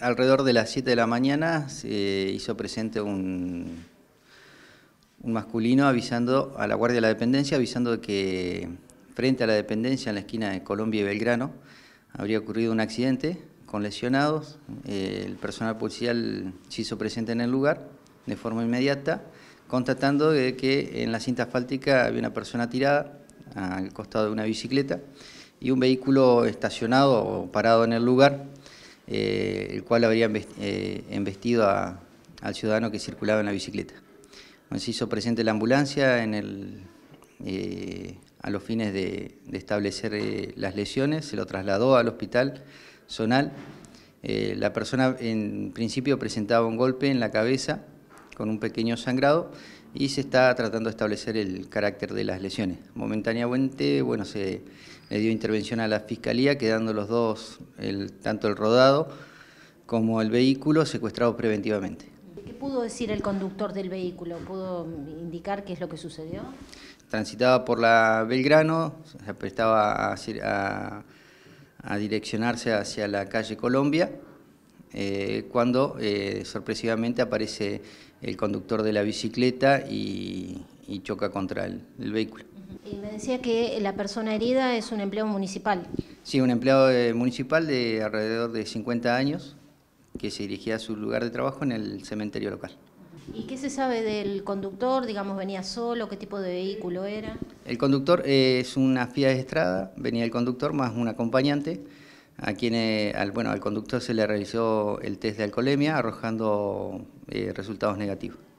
alrededor de las 7 de la mañana se hizo presente un, masculino avisando a la Guardia de la Dependencia, avisando de que frente a la dependencia, en la esquina de Colombia y Belgrano, habría ocurrido un accidente con lesionados. Eh, el personal policial se hizo presente en el lugar de forma inmediata, constatando de que en la cinta asfáltica había una persona tirada al costado de una bicicleta y un vehículo estacionado o parado en el lugar eh, el cual habría eh, embestido al ciudadano que circulaba en la bicicleta. Se hizo presente la ambulancia eh, a los fines de, establecer las lesiones, se lo trasladó al hospital zonal. la persona en principio presentaba un golpe en la cabeza con un pequeño sangrado y se está tratando de establecer el carácter de las lesiones. Momentáneamente, bueno, se le dio intervención a la fiscalía, quedando los dos tanto el rodado como el vehículo secuestrado preventivamente. ¿Qué pudo decir el conductor del vehículo? ¿Pudo indicar qué es lo que sucedió? Transitaba por la Belgrano, se prestaba a, direccionarse hacia la calle Colombia, eh, cuando eh, sorpresivamente aparece el conductor de la bicicleta y, choca contra el vehículo me decía que la persona herida es un empleado municipal. Sí, un empleado eh, municipal de alrededor de 50 años que se dirigía a su lugar de trabajo en el cementerio local. ¿Y qué se sabe del conductor? Digamos, ¿venía solo? ¿Qué tipo de vehículo era? El conductor eh, es una fía de Estrada, venía el conductor más un acompañante, a quien, eh, al, bueno, al conductor se le realizó el test de alcoholemia arrojando resultados negativos.